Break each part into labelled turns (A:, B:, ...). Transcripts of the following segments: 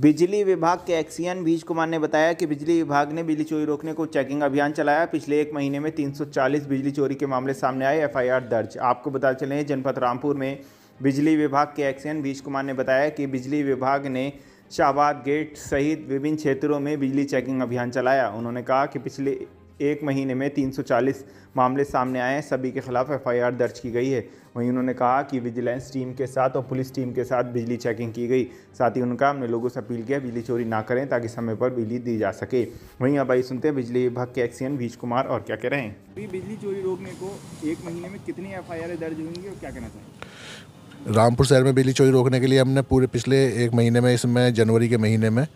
A: बिजली विभाग के एक्सियन बीज कुमार ने बताया कि बिजली विभाग ने बिजली चोरी रोकने को चेकिंग अभियान चलाया पिछले एक महीने में 340 बिजली चोरी के मामले सामने आए एफआईआर दर्ज आपको बता चलें जनपद रामपुर में बिजली विभाग के एक्सियन बीज कुमार ने बताया कि बिजली विभाग ने शाहबाद गेट सहित विभिन्न क्षेत्रों में बिजली चेकिंग अभियान चलाया उन्होंने कहा कि पिछले एक महीने में 340 मामले सामने आए हैं सभी के खिलाफ एफआईआर दर्ज की गई है वहीं उन्होंने कहा कि विजिलेंस टीम के साथ और पुलिस टीम के साथ बिजली चेकिंग की गई साथ ही उनका हमने लोगों से अपील किया बिजली चोरी ना करें ताकि समय पर बिजली दी जा सके वहीं अब आई सुनते हैं बिजली विभाग के एक्सीएन बीज कुमार और क्या कह रहे हैं बिजली चोरी रोकने को एक महीने में कितनी एफ दर्ज होंगी और क्या कहना
B: चाहिए रामपुर शहर में बिजली चोरी रोकने के लिए हमने पूरे पिछले एक महीने में इसमें जनवरी के महीने में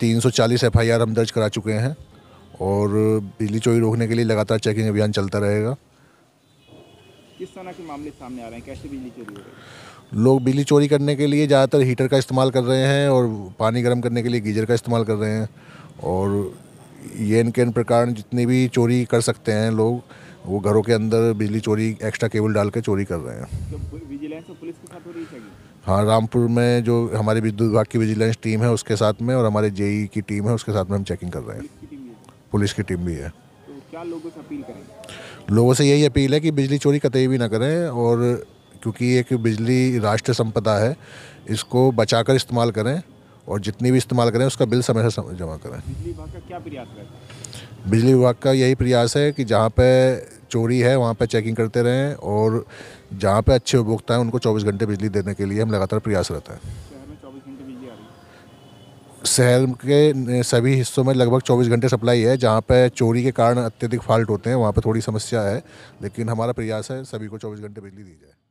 B: तीन सौ चालीस एफ हम दर्ज करा चुके हैं और बिजली चोरी रोकने के लिए लगातार चेकिंग अभियान चलता रहेगा
A: किस तरह के मामले सामने आ रहे हैं कैसे बिजली चोरी हो रही
B: है लोग बिजली चोरी करने के लिए ज़्यादातर हीटर का इस्तेमाल कर रहे हैं और पानी गर्म करने के लिए गीजर का इस्तेमाल कर रहे हैं और ये इनके इन प्रकार जितनी भी चोरी कर सकते हैं लोग वो घरों के अंदर बिजली चोरी एक्स्ट्रा केबल डाल के चोरी कर रहे हैं तो विजिलेंस तो पुलिस के साथ हो रही है हाँ रामपुर में जो हमारे विद्युत विभाग की विजिलेंस टीम है उसके साथ में और हमारे जेई की टीम है उसके साथ में हम चेकिंग कर रहे हैं पुलिस की टीम भी है तो
A: क्या लोगों से अपील करें
B: लोगों से यही अपील है कि बिजली चोरी कतई भी ना करें और क्योंकि एक बिजली राष्ट्र संपदा है इसको बचाकर इस्तेमाल करें और जितनी भी इस्तेमाल करें उसका बिल समय से जमा करें बिजली विभाग का क्या प्रयास है बिजली विभाग का यही प्रयास है कि जहाँ पे चोरी है वहाँ पे चेकिंग करते रहें और जहाँ पे अच्छे उपभोक्ता हैं उनको 24 घंटे बिजली देने के लिए हम लगातार प्रयासरत हैं शहर के सभी हिस्सों में लगभग 24 घंटे सप्लाई है जहाँ पर चोरी के कारण अत्यधिक फॉल्ट होते हैं वहाँ पर थोड़ी समस्या है लेकिन हमारा प्रयास है सभी को 24 घंटे बिजली दी जाए